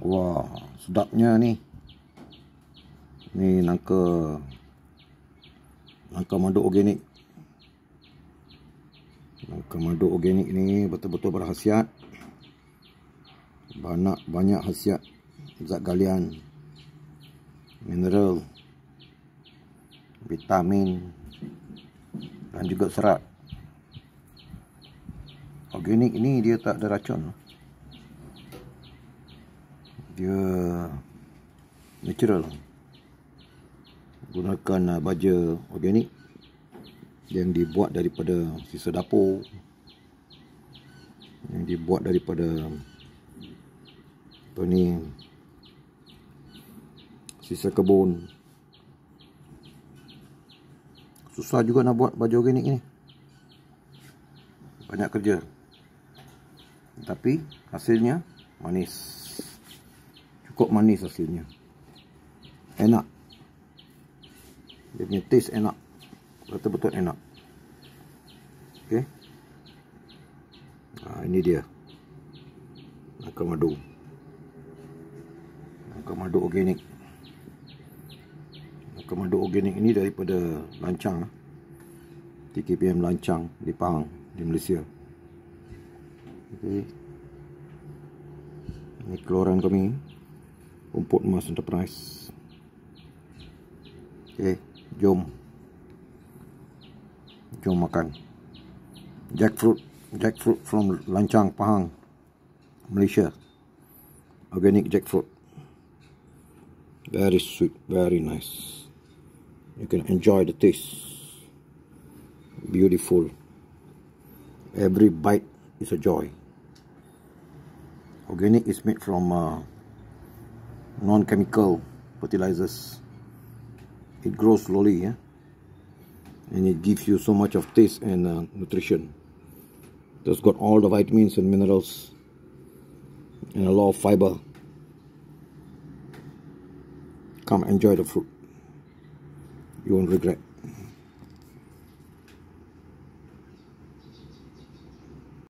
Wah, sedapnya ni. Ni nangka nangka madu organik. Nangka madu organik ni betul-betul berkhasiat. Banyak banyak khasiat zat galian, mineral, vitamin dan juga serat. Organik ni dia tak ada racun. Lah dia natural gunakan uh, baja organik yang dibuat daripada sisa dapur yang dibuat daripada apa ni sisa kebun susah juga nak buat baju organik ni banyak kerja tapi hasilnya manis cukup manis rasanya enak dia punya taste enak betul-betul enak ok ha, ah, ini dia nangka madu nangka madu organik nangka madu organik ini daripada lancang TKPM lancang di Pahang di Malaysia ok ini keluaran kami Rumput Mas Enterprise Okay, eh, jom Jom makan Jackfruit Jackfruit from Lancang, Pahang Malaysia Organic jackfruit Very sweet, very nice You can enjoy the taste Beautiful Every bite is a joy Organic is made from uh, non-chemical fertilizers it grows slowly yeah? and it gives you so much of taste and uh, nutrition it has got all the vitamins and minerals and a lot of fiber come enjoy the fruit you won't regret